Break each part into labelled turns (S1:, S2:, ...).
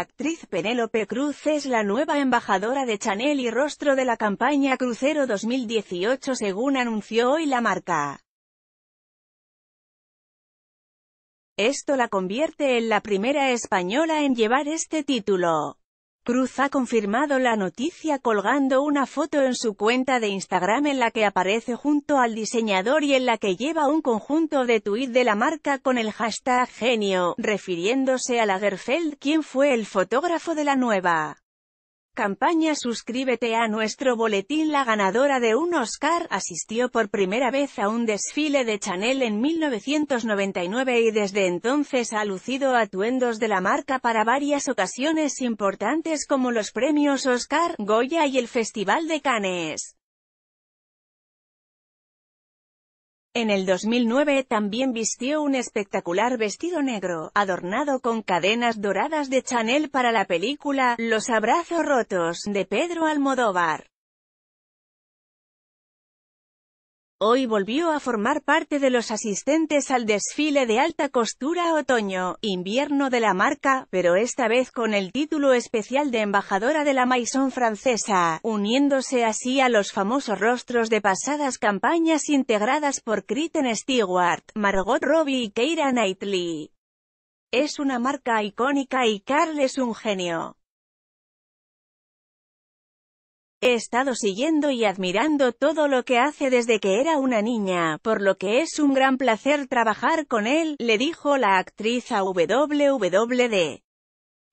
S1: La actriz Penélope Cruz es la nueva embajadora de Chanel y rostro de la campaña Crucero 2018 según anunció hoy la marca. Esto la convierte en la primera española en llevar este título. Cruz ha confirmado la noticia colgando una foto en su cuenta de Instagram en la que aparece junto al diseñador y en la que lleva un conjunto de tuit de la marca con el hashtag genio, refiriéndose a Lagerfeld quien fue el fotógrafo de la nueva campaña Suscríbete a nuestro boletín La ganadora de un Oscar, asistió por primera vez a un desfile de Chanel en 1999 y desde entonces ha lucido atuendos de la marca para varias ocasiones importantes como los premios Oscar, Goya y el Festival de Cannes. En el 2009 también vistió un espectacular vestido negro, adornado con cadenas doradas de Chanel para la película Los abrazos rotos, de Pedro Almodóvar. Hoy volvió a formar parte de los asistentes al desfile de alta costura otoño-invierno de la marca, pero esta vez con el título especial de embajadora de la Maison francesa, uniéndose así a los famosos rostros de pasadas campañas integradas por Kristen Stewart, Margot Robbie y Keira Knightley. Es una marca icónica y Carl es un genio. He estado siguiendo y admirando todo lo que hace desde que era una niña, por lo que es un gran placer trabajar con él, le dijo la actriz a WWD.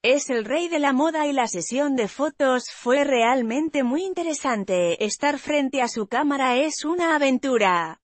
S1: Es el rey de la moda y la sesión de fotos fue realmente muy interesante, estar frente a su cámara es una aventura.